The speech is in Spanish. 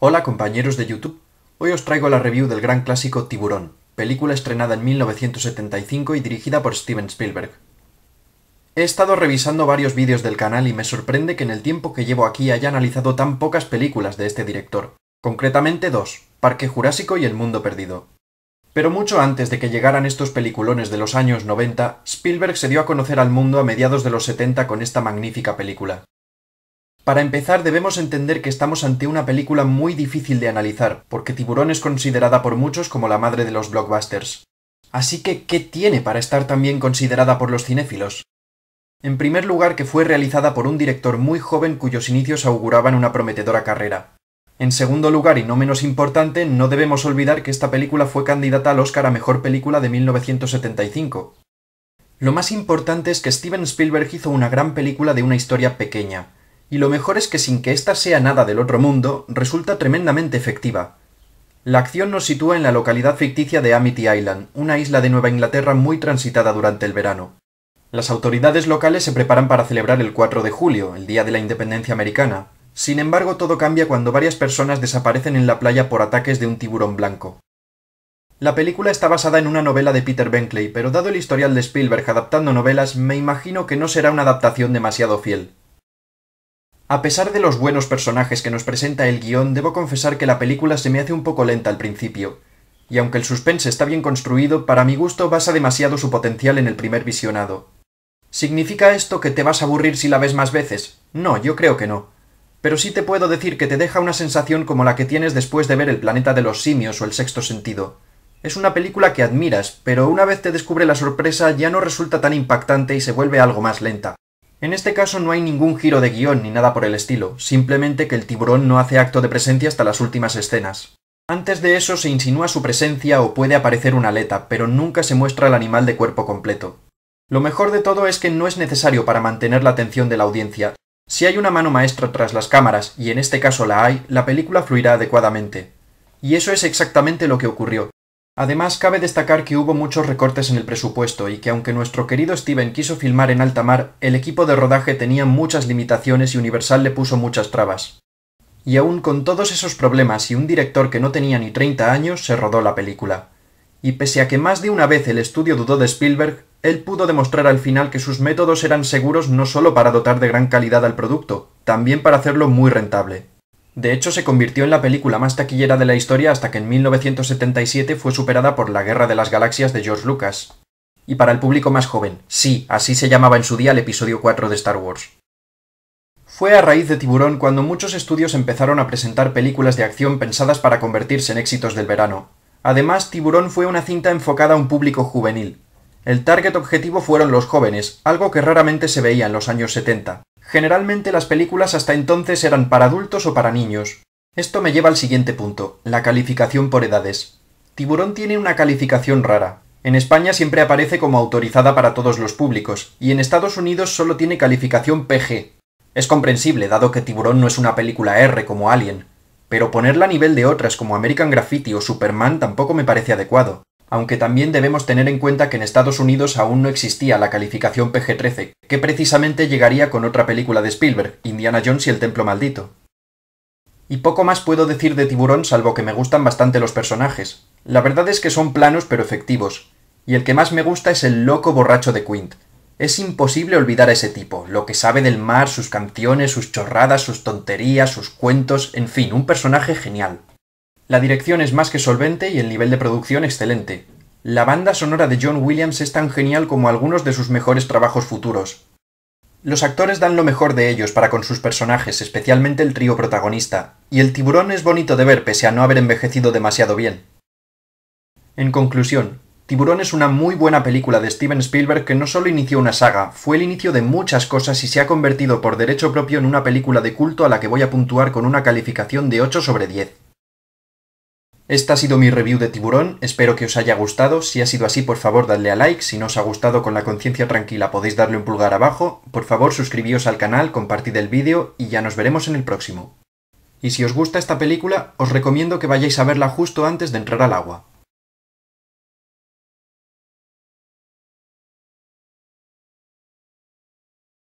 Hola compañeros de YouTube. Hoy os traigo la review del gran clásico Tiburón, película estrenada en 1975 y dirigida por Steven Spielberg. He estado revisando varios vídeos del canal y me sorprende que en el tiempo que llevo aquí haya analizado tan pocas películas de este director, concretamente dos, Parque Jurásico y El Mundo Perdido. Pero mucho antes de que llegaran estos peliculones de los años 90, Spielberg se dio a conocer al mundo a mediados de los 70 con esta magnífica película. Para empezar, debemos entender que estamos ante una película muy difícil de analizar, porque Tiburón es considerada por muchos como la madre de los blockbusters. Así que, ¿qué tiene para estar también considerada por los cinéfilos? En primer lugar, que fue realizada por un director muy joven cuyos inicios auguraban una prometedora carrera. En segundo lugar, y no menos importante, no debemos olvidar que esta película fue candidata al Oscar a Mejor Película de 1975. Lo más importante es que Steven Spielberg hizo una gran película de una historia pequeña, y lo mejor es que sin que ésta sea nada del otro mundo, resulta tremendamente efectiva. La acción nos sitúa en la localidad ficticia de Amity Island, una isla de Nueva Inglaterra muy transitada durante el verano. Las autoridades locales se preparan para celebrar el 4 de julio, el Día de la Independencia Americana. Sin embargo, todo cambia cuando varias personas desaparecen en la playa por ataques de un tiburón blanco. La película está basada en una novela de Peter Benkley, pero dado el historial de Spielberg adaptando novelas, me imagino que no será una adaptación demasiado fiel. A pesar de los buenos personajes que nos presenta el guión, debo confesar que la película se me hace un poco lenta al principio. Y aunque el suspense está bien construido, para mi gusto basa demasiado su potencial en el primer visionado. ¿Significa esto que te vas a aburrir si la ves más veces? No, yo creo que no. Pero sí te puedo decir que te deja una sensación como la que tienes después de ver El planeta de los simios o El sexto sentido. Es una película que admiras, pero una vez te descubre la sorpresa ya no resulta tan impactante y se vuelve algo más lenta. En este caso no hay ningún giro de guión ni nada por el estilo, simplemente que el tiburón no hace acto de presencia hasta las últimas escenas. Antes de eso se insinúa su presencia o puede aparecer una aleta, pero nunca se muestra el animal de cuerpo completo. Lo mejor de todo es que no es necesario para mantener la atención de la audiencia. Si hay una mano maestra tras las cámaras, y en este caso la hay, la película fluirá adecuadamente. Y eso es exactamente lo que ocurrió. Además, cabe destacar que hubo muchos recortes en el presupuesto y que aunque nuestro querido Steven quiso filmar en alta mar, el equipo de rodaje tenía muchas limitaciones y Universal le puso muchas trabas. Y aún con todos esos problemas y un director que no tenía ni 30 años, se rodó la película. Y pese a que más de una vez el estudio dudó de Spielberg, él pudo demostrar al final que sus métodos eran seguros no solo para dotar de gran calidad al producto, también para hacerlo muy rentable. De hecho, se convirtió en la película más taquillera de la historia hasta que en 1977 fue superada por La Guerra de las Galaxias de George Lucas. Y para el público más joven, sí, así se llamaba en su día el episodio 4 de Star Wars. Fue a raíz de Tiburón cuando muchos estudios empezaron a presentar películas de acción pensadas para convertirse en éxitos del verano. Además, Tiburón fue una cinta enfocada a un público juvenil. El target objetivo fueron los jóvenes, algo que raramente se veía en los años 70. Generalmente las películas hasta entonces eran para adultos o para niños. Esto me lleva al siguiente punto, la calificación por edades. Tiburón tiene una calificación rara. En España siempre aparece como autorizada para todos los públicos, y en Estados Unidos solo tiene calificación PG. Es comprensible, dado que Tiburón no es una película R como Alien, pero ponerla a nivel de otras como American Graffiti o Superman tampoco me parece adecuado aunque también debemos tener en cuenta que en Estados Unidos aún no existía la calificación PG-13, que precisamente llegaría con otra película de Spielberg, Indiana Jones y el Templo Maldito. Y poco más puedo decir de Tiburón salvo que me gustan bastante los personajes. La verdad es que son planos pero efectivos, y el que más me gusta es el loco borracho de Quint. Es imposible olvidar a ese tipo, lo que sabe del mar, sus canciones, sus chorradas, sus tonterías, sus cuentos, en fin, un personaje genial. La dirección es más que solvente y el nivel de producción excelente. La banda sonora de John Williams es tan genial como algunos de sus mejores trabajos futuros. Los actores dan lo mejor de ellos para con sus personajes, especialmente el trío protagonista, y el tiburón es bonito de ver pese a no haber envejecido demasiado bien. En conclusión, Tiburón es una muy buena película de Steven Spielberg que no solo inició una saga, fue el inicio de muchas cosas y se ha convertido por derecho propio en una película de culto a la que voy a puntuar con una calificación de 8 sobre 10. Esta ha sido mi review de Tiburón, espero que os haya gustado, si ha sido así por favor dadle a like, si no os ha gustado con la conciencia tranquila podéis darle un pulgar abajo, por favor suscribíos al canal, compartid el vídeo y ya nos veremos en el próximo. Y si os gusta esta película, os recomiendo que vayáis a verla justo antes de entrar al agua.